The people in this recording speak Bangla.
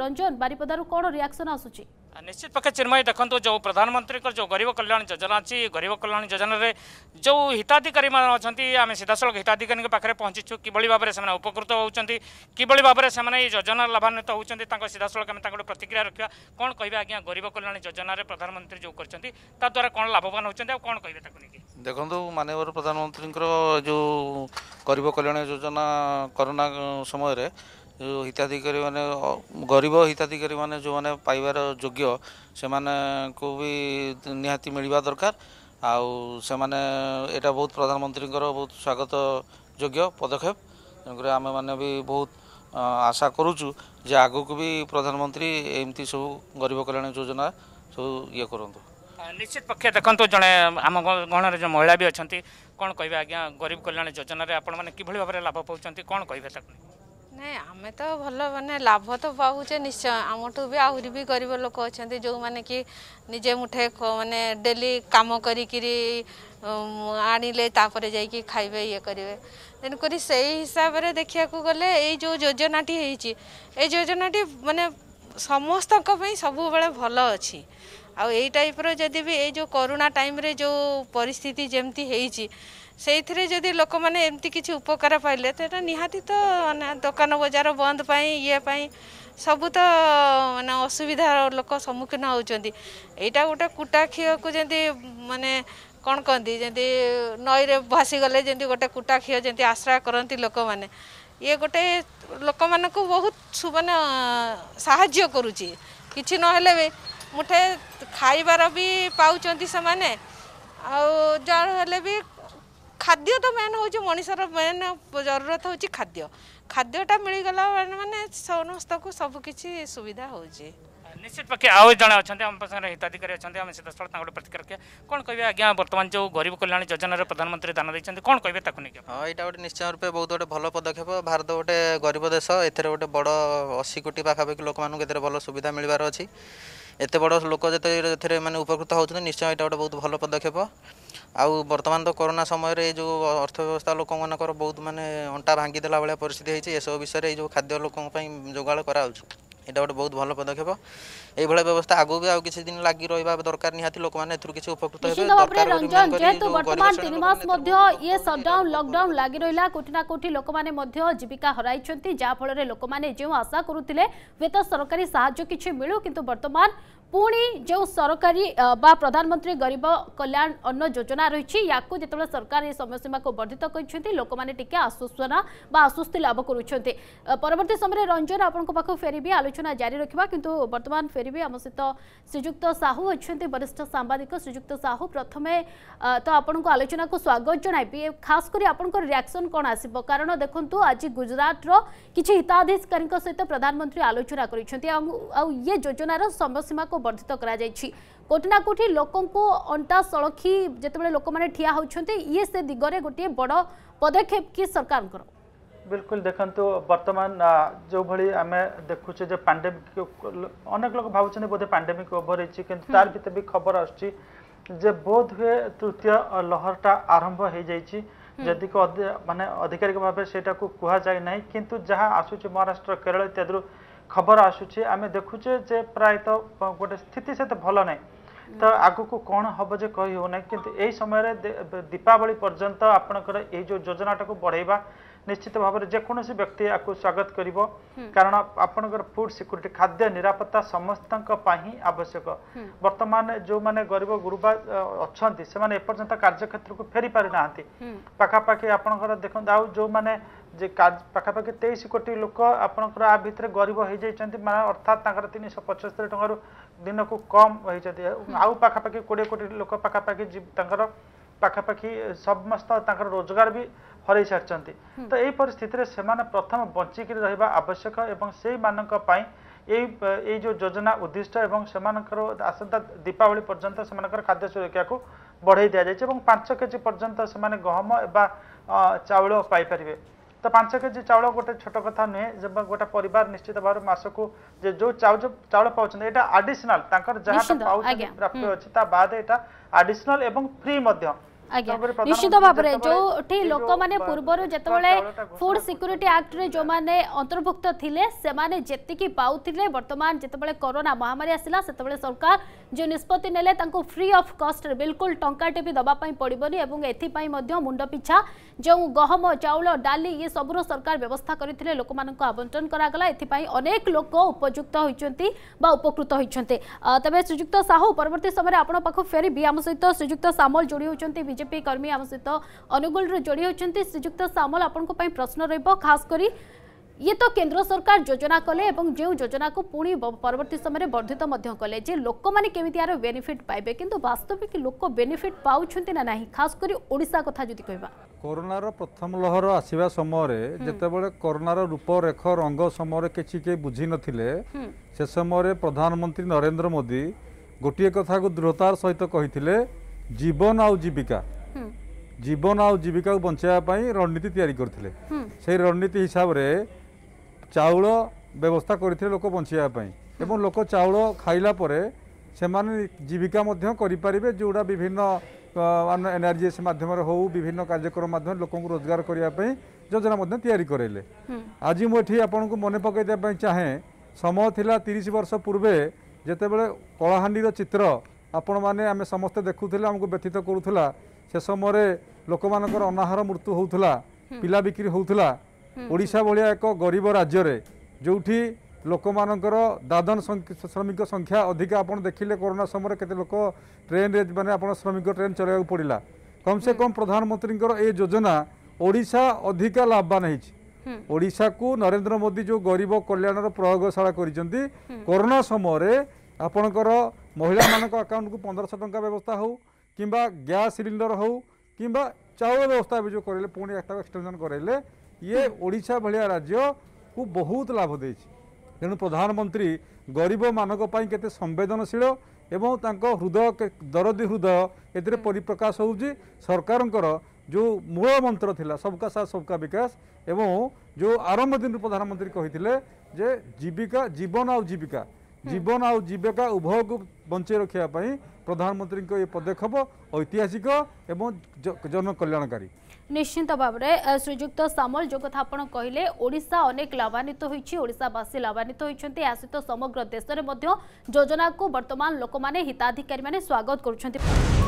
रंजन बारिपदारू कौन रियाक्शन आसूची निश्चित पक्षे चिन्मयी देखो जो प्रधानमंत्री जो गरीब कल्याण योजना अच्छी गरीब कल्याण योजन जो हिताधिकारी अच्छा आम सीधासल हिताधिकारी पाखे पहुंचीचु कि भाव में उपकृत होती कि भाव में योजना लाभान्वित होती सीधासल आम प्रतिक्रिया रखा कौन कह आज्ञा गरीब कल्याण योजन प्रधानमंत्री जो करद्वारा कौन लाभवान होती कौन कहे ଦେଖନ୍ତୁ ମାନ୍ୟବର ପ୍ରଧାନମନ୍ତ୍ରୀଙ୍କର ଯେଉଁ ଗରିବ କଲ୍ୟାଣ ଯୋଜନା କରୋନା ସମୟରେ ହିତାଧିକାରୀ ମାନେ ଗରିବ ହିତାଧିକାରୀ ମାନେ ଯେଉଁମାନେ ପାଇବାର ଯୋଗ୍ୟ ସେମାନଙ୍କୁ ବି ନିହାତି ମିଳିବା ଦରକାର ଆଉ ସେମାନେ ଏଇଟା ବହୁତ ପ୍ରଧାନମନ୍ତ୍ରୀଙ୍କର ବହୁତ ସ୍ୱାଗତ ଯୋଗ୍ୟ ପଦକ୍ଷେପ ତେଣୁକରି ଆମେମାନେ ବି ବହୁତ ଆଶା କରୁଛୁ ଯେ ଆଗକୁ ବି ପ୍ରଧାନମନ୍ତ୍ରୀ ଏମିତି ସବୁ ଗରିବ କଲ୍ୟାଣ ଯୋଜନା ସବୁ ଇଏ କରନ୍ତୁ ନିଶ୍ଚିତ ପକ୍ଷ ଦେଖନ୍ତୁ ଜଣେ ଆମ ଗଣରେ ଯେଉଁ ମହିଳା ବି ଅଛନ୍ତି କ'ଣ କହିବେ ଆଜ୍ଞା ଗରିବ କଲ୍ୟାଣ ଯୋଜନାରେ ଆପଣମାନେ କିଭଳି ଭାବରେ ଲାଭ ପାଉଛନ୍ତି କ'ଣ କହିବେ ତାକୁ ନାଇଁ ଆମେ ତ ଭଲ ମାନେ ଲାଭ ତ ପାଉଛେ ନିଶ୍ଚୟ ଆମଠୁ ବି ଆହୁରି ବି ଗରିବ ଲୋକ ଅଛନ୍ତି ଯେଉଁମାନେ କି ନିଜେ ମୁଠେ ମାନେ ଡେଲି କାମ କରିକିରି ଆଣିଲେ ତାପରେ ଯାଇକି ଖାଇବେ ଇଏ କରିବେ ତେଣୁକରି ସେଇ ହିସାବରେ ଦେଖିବାକୁ ଗଲେ ଏଇ ଯେଉଁ ଯୋଜନାଟି ହେଇଛି ଏଇ ଯୋଜନାଟି ମାନେ ସମସ୍ତଙ୍କ ପାଇଁ ସବୁବେଳେ ଭଲ ଅଛି ଆଉ ଏଇ ଟାଇପ୍ର ଯଦି ବି ଏଇ ଯେଉଁ କରୋନା ଟାଇମ୍ରେ ଯେଉଁ ପରିସ୍ଥିତି ଯେମିତି ହେଇଛି সেইথিরে যদি লোকমানে এমতি কিছু উপকার পাইলে তো এটা নিহাতি তো মানে দোকান বজার বন্ধ পাই ইয়ে পাই সবু তো মানে অসুবিধার লোক সম্মুখীন হচ্ছেন এইটা গোটে কুটা ক্ষীরকু যেমনি মানে কণ কহতি যেমনি নইরে ভাসিগলে যেমনি গোটে কুটা ক্ষীর যেমনি আশ্রয় করতে লোক মানে ইয়ে গোটে লোক মানুষ বহুত মানে সাহায্য করুছি কিছু নহলে বি মুঠে খাইবার বি পাচ্ছেন সে যার হলে বি ଖାଦ୍ୟ ତ ମେନ୍ ହେଉଛି ମଣିଷର ମେନ୍ ଜରୁରତ ହେଉଛି ଖାଦ୍ୟ ଖାଦ୍ୟଟା ମିଳିଗଲା ମାନେ ସମସ୍ତଙ୍କୁ ସବୁକିଛି ସୁବିଧା ହେଉଛି ନିଶ୍ଚିତ ପକ୍ଷେ ଆଉ ଜଣେ ଅଛନ୍ତି ଆମ ପାଖରେ ହିତାଧିକାରୀ ଅଛନ୍ତି ଆମେ ସିଧାସଳଖ ତାଙ୍କଠୁ ପ୍ରତିକାର ରଖିବା କ'ଣ କହିବେ ଆଜ୍ଞା ବର୍ତ୍ତମାନ ଯେଉଁ ଗରିବ କଲ୍ୟାଣ ଯୋଜନାରେ ପ୍ରଧାନମନ୍ତ୍ରୀ ଦାନ ଦେଇଛନ୍ତି କ'ଣ କହିବେ ତାକୁ ନେଇକି ହଁ ଏଇଟା ଗୋଟେ ନିଶ୍ଚୟ ରୂପେ ବହୁତ ଗୋଟେ ଭଲ ପଦକ୍ଷେପ ଭାରତ ଗୋଟେ ଗରିବ ଦେଶ ଏଥିରେ ଗୋଟେ ବଡ଼ ଅଶୀ କୋଟି ପାଖାପାଖି ଲୋକମାନଙ୍କୁ ଏଥିରେ ଭଲ ସୁବିଧା ମିଳିବାର ଅଛି ଏତେ ବଡ଼ ଲୋକ ଯେତେ ଏଥିରେ ମାନେ ଉପକୃତ ହେଉଛନ୍ତି ନିଶ୍ଚୟ ଏଇଟା ଗୋଟେ ବହୁତ ଭଲ ପଦକ୍ଷେପ ଆଉ ବର୍ତ୍ତମାନ ତ କରୋନା ସମୟରେ ଏଇ ଯେଉଁ ଅର୍ଥବ୍ୟବସ୍ଥା ଲୋକମାନଙ୍କର ବହୁତ ମାନେ ଅଣ୍ଟା ଭାଙ୍ଗିଦେଲା ଭଳିଆ ପରିସ୍ଥିତି ହେଇଛି ଏସବୁ ବିଷୟରେ ଏଇ ଯେଉଁ ଖାଦ୍ୟ ଲୋକଙ୍କ ପାଇଁ ଯୋଗାଡ଼ କରାହେଉଛି এটা ଗୋଟେ ବହୁତ ଭଲ ପଦକ୍ଷେପ ଏଇଭଳିଆ ବ୍ୟବସ୍ଥା ଆଗକୁ ବି ଆଉ କିଛି ଦିନ ଲାଗି ରହିବା ଦରକାର ନିହାତି ଲୋକମାନେ ଏଥିରୁ କିଛି ଉପକୃତ ହେବେ ଦରକାର ରଞ୍ଜନ ଯେହେତୁ ବର୍ତ୍ତମାନ ତିନି ମାସ ମଧ୍ୟ ଇଏ ସଟଡାଉନ ଲକଡାଉନ ଲାଗି ରହିଲା କୋଟି ନା କୋଟି ଲୋକମାନେ ମଧ୍ୟ ଜୀବିକା ହରାଇଛନ୍ତି ଯାହାଫଳରେ ଲୋକମାନେ ଯେଉଁ ଆଶା କରୁଥିଲେ ହୁଏତ ସରକାରୀ ସାହାଯ୍ୟ କିଛି ମିଳୁ କିନ୍ତୁ ବର୍ତ୍ତମାନ पुणी जो सरकारी बा प्रधानमंत्री गरीब कल्याण अन्न योजना रही याकु जो सरकार ये समय सीमा को वर्धित करते लोक मैंने टी आश्वासना आश्वस्ति लाभ करवर्त समय रंजन आप भी आलोचना जारी रखा कि बर्तमान फेरबे आम सहित श्रीजुक्त साहू अच्छा वरिष्ठ सांबादिक श्रीजुक्त साहू प्रथम तो आप आलोचना को स्वागत जन खास खासकोरी रियाक्शन कौन आस कारण देखो आज गुजरात रिछ हिताधिकारी सहित प्रधानमंत्री आलोचना करोजनार समय सीमा को ବର୍ଦ୍ଧିତ କରାଯାଇଛି लोक না কোটি লোক অন্টা সড়খি যেতবে লোক মানে ঠিয়া হচ্ছেন ইয়ে সে দিগরে গোটিয়ে বড় পদক্ষেপ কি সরকার बिल्कुल देखु बर्तमान जो भाई आम देखुचे पांडेमिक अनेक लोग भावुं बोधे पांडेमिक ओभर कि तार भितर भी खबर आसे बोध हुए तृतीय लहरटा आरंभ हो जाइए जदि को मानने आधिकारिक भाव से कहुए ना कि जहाँ आसूँ महाराष्ट्र केरल इत्यादि খবর আসুছে আমি দেখুছে যে প্রায়তঃ গোটে স্থিতি সেতে ভাল না ତ ଆଗକୁ କ'ଣ ହେବ ଯେ କହି ହେଉନାହିଁ କିନ୍ତୁ ଏହି ସମୟରେ ଦୀପାବଳି ପର୍ଯ୍ୟନ୍ତ ଆପଣଙ୍କର ଏଇ ଯେଉଁ ଯୋଜନାଟାକୁ ବଢ଼େଇବା ନିଶ୍ଚିତ ଭାବରେ ଯେକୌଣସି ବ୍ୟକ୍ତି ୟାକୁ ସ୍ୱାଗତ କରିବ କାରଣ ଆପଣଙ୍କର ଫୁଡ୍ ସିକ୍ୟୁରିଟି ଖାଦ୍ୟ ନିରାପତ୍ତା ସମସ୍ତଙ୍କ ପାଇଁ ଆବଶ୍ୟକ ବର୍ତ୍ତମାନ ଯେଉଁମାନେ ଗରିବ ଗୁରୁବା ଅଛନ୍ତି ସେମାନେ ଏପର୍ଯ୍ୟନ୍ତ କାର୍ଯ୍ୟକ୍ଷେତ୍ରକୁ ଫେରି ପାରିନାହାନ୍ତି ପାଖାପାଖି ଆପଣଙ୍କର ଦେଖନ୍ତୁ ଆଉ ଯେଉଁମାନେ ଯେ ପାଖାପାଖି ତେଇଶ କୋଟି ଲୋକ ଆପଣଙ୍କର ଆ ଭିତରେ ଗରିବ ହେଇଯାଇଛନ୍ତି ମାନେ ଅର୍ଥାତ୍ ତାଙ୍କର ତିନିଶହ ପଞ୍ଚସ୍ତରୀ ଟଙ୍କାରୁ ଦିନକୁ କମ୍ ହେଇଛନ୍ତି ଆଉ ପାଖାପାଖି କୋଡ଼ିଏ କୋଟି ଲୋକ ପାଖାପାଖି ତାଙ୍କର ପାଖାପାଖି ସମସ୍ତ ତାଙ୍କର ରୋଜଗାର ବି ହରାଇ ସାରିଛନ୍ତି ତ ଏହି ପରିସ୍ଥିତିରେ ସେମାନେ ପ୍ରଥମ ବଞ୍ଚିକିରି ରହିବା ଆବଶ୍ୟକ ଏବଂ ସେଇମାନଙ୍କ ପାଇଁ ଏଇ ଏଇ ଯେଉଁ ଯୋଜନା ଉଦ୍ଦିଷ୍ଟ ଏବଂ ସେମାନଙ୍କର ଆସନ୍ତା ଦୀପାବଳି ପର୍ଯ୍ୟନ୍ତ ସେମାନଙ୍କର ଖାଦ୍ୟ ସୁରକ୍ଷାକୁ ବଢ଼େଇ ଦିଆଯାଇଛି ଏବଂ ପାଞ୍ଚ କେଜି ପର୍ଯ୍ୟନ୍ତ ସେମାନେ ଗହମ ବା ଚାଉଳ ପାଇପାରିବେ ତ ପାଞ୍ଚ କେଜି ଚାଉଳ ଗୋଟେ ଛୋଟ କଥା ନୁହେଁ ଯେ ଗୋଟେ ପରିବାର ନିଶ୍ଚିତ ଭାବରେ ମାସକୁ ଯେ ଯେଉଁ ଚାଉଳ ଚାଉଳ ପାଉଛନ୍ତି ଏଇଟା ଆଡିସନାଲ ତାଙ୍କର ଯାହା ପାଉଛନ୍ତି ପ୍ରାପ୍ୟ ଅଛି ତା ବାଦ ଏଇଟା ଆଡିସନାଲ ଏବଂ ଫ୍ରି ମଧ୍ୟ निश्चित भाव जो लोक मैंने पूर्व फुड सिक्यूरीटी आक्ट में जो मैंने अंतर्भुक्त जी पाते बर्तमान जिते कोरोना महामारी आसला से सरकार जो निष्पत्ति ने फ्री अफ कस्ट बिलकुल टाटे भी दवापी पड़बन और ए मुंडपिछा जो गहम चाउल डाली ये सबूर सरकार व्यवस्था करते लोक मान आवंटन करनेक लोक उपयुक्त होती उपकृत होते तेज श्रीजुक्त साहू परवर्त समय आप फेरबी आम सहित श्रीजुक्त सामल जोड़ी होती বিজেপি কর্মী আম সহ অনুগুলর যোড়ি হচ্ছেন শ্রীযুক্ত সামল আপনার প্রশ্ন রহব খাস করে ইয়ে তো কেন্দ্র সরকার যোজনা কলে এবং যে যোজনাকে পুঁ পরবর্তী সময় বর্ধিত কলে যে লোক মানে কেমি আর বেনিফিট পাইবে কিন্তু বাস্তবিক লোক বেনিফিট পাচ্ছেন না না খাস করে ওড়শা কথা যদি কহবা করোনার প্রথম লহর আসবা সময় যেতবে করোনার রূপরেখ রঙ সময় কিছু কে বুঝি নথিলে সে সময় প্রধানমন্ত্রী নরেন্দ্র মোদী গোটিয়ে কথা দৃঢ়তার সহিত কহিলে জীবন আউ জীবিকা জীবন আউ জীবিকা বঞ্চাইয়া পাই রণনীতি তৈরি করলে সেই রণনীতি হিসাবে চাউল ব্যবস্থা করে লোক বঞ্চাইবা পাই এবং লোক চাউল খাইলা পরে সেমানে জীবিকা মধ্যে করিপারিবে যেটা বিভিন্ন এস মাধ্যমে হোক বিভিন্ন কার্যক্রম মাধ্যমে লোক রোজগার করা যোজনা মধ্যে তৈরি করাইলে আজ মু এটি আপনার মনে পকাই দেওয়া চাহে সময় লা তিরিশ বর্ষ পূর্বে যেতবে কলাহাঁডির চিত্র ଆପଣମାନେ ଆମେ ସମସ୍ତେ ଦେଖୁଥିଲେ ଆମକୁ ବ୍ୟତୀତ କରୁଥିଲା ସେ ସମୟରେ ଲୋକମାନଙ୍କର ଅନାହାର ମୃତ୍ୟୁ ହେଉଥିଲା ପିଲା ବିକ୍ରି ହେଉଥିଲା ଓଡ଼ିଶା ଭଳିଆ ଏକ ଗରିବ ରାଜ୍ୟରେ ଯେଉଁଠି ଲୋକମାନଙ୍କର ଦାଦନ ଶ୍ରମିକ ସଂଖ୍ୟା ଅଧିକା ଆପଣ ଦେଖିଲେ କରୋନା ସମୟରେ କେତେ ଲୋକ ଟ୍ରେନ୍ରେ ମାନେ ଆପଣ ଶ୍ରମିକ ଟ୍ରେନ୍ ଚଳାଇବାକୁ ପଡ଼ିଲା କମ୍ସେ କମ୍ ପ୍ରଧାନମନ୍ତ୍ରୀଙ୍କର ଏ ଯୋଜନା ଓଡ଼ିଶା ଅଧିକା ଲାଭବାନ ହେଇଛି ଓଡ଼ିଶାକୁ ନରେନ୍ଦ୍ର ମୋଦି ଯେଉଁ ଗରିବ କଲ୍ୟାଣର ପ୍ରୟୋଗଶାଳା କରିଛନ୍ତି କରୋନା ସମୟରେ ଆପଣଙ୍କର ମହିଳାମାନଙ୍କ ଆକାଉଣ୍ଟକୁ ପନ୍ଦରଶହ ଟଙ୍କା ବ୍ୟବସ୍ଥା ହେଉ କିମ୍ବା ଗ୍ୟାସ୍ ସିଲିଣ୍ଡର ହେଉ କିମ୍ବା ଚାଉଳ ବ୍ୟବସ୍ଥା ଏବେ ଯେଉଁ କରେଇଲେ ପୁଣି ତାକୁ ଏକ୍ସଟେନ୍ସନ୍ କରେଇଲେ ଇଏ ଓଡ଼ିଶା ଭଳିଆ ରାଜ୍ୟକୁ ବହୁତ ଲାଭ ଦେଇଛି ତେଣୁ ପ୍ରଧାନମନ୍ତ୍ରୀ ଗରିବମାନଙ୍କ ପାଇଁ କେତେ ସମ୍ବେଦନଶୀଳ ଏବଂ ତାଙ୍କ ହୃଦୟ ଦରଦୀ ହୃଦୟ ଏଥିରେ ପରିପ୍ରକାଶ ହେଉଛି ସରକାରଙ୍କର ଯେଉଁ ମୂଳ ମନ୍ତ୍ର ଥିଲା ସବକା ସାଥ ସବକା ବିକାଶ ଏବଂ ଯେଉଁ ଆରମ୍ଭ ଦିନରୁ ପ୍ରଧାନମନ୍ତ୍ରୀ କହିଥିଲେ ଯେ ଜୀବିକା ଜୀବନ ଆଉ ଜୀବିକା ଜୀବନ ଆଉ ଜୀବିକା ଉଭୟକୁ ବଞ୍ଚେଇ ରଖିବା ପାଇଁ ପ୍ରଧାନମନ୍ତ୍ରୀଙ୍କ ଏ ପଦକ୍ଷେପ ଐତିହାସିକ ଏବଂ ଜନକଲ୍ୟାଣକାରୀ ନିଶ୍ଚିତ ଭାବରେ ଶ୍ରୀଯୁକ୍ତ ସାମଲ ଯେଉଁ କଥା ଆପଣ କହିଲେ ଓଡ଼ିଶା ଅନେକ ଲାଭାନ୍ୱିତ ହୋଇଛି ଓଡ଼ିଶାବାସୀ ଲାଭାନ୍ୱିତ ହୋଇଛନ୍ତି ଏହା ସହିତ ସମଗ୍ର ଦେଶରେ ମଧ୍ୟ ଯୋଜନାକୁ ବର୍ତ୍ତମାନ ଲୋକମାନେ ହିତାଧିକାରୀମାନେ ସ୍ୱାଗତ କରୁଛନ୍ତି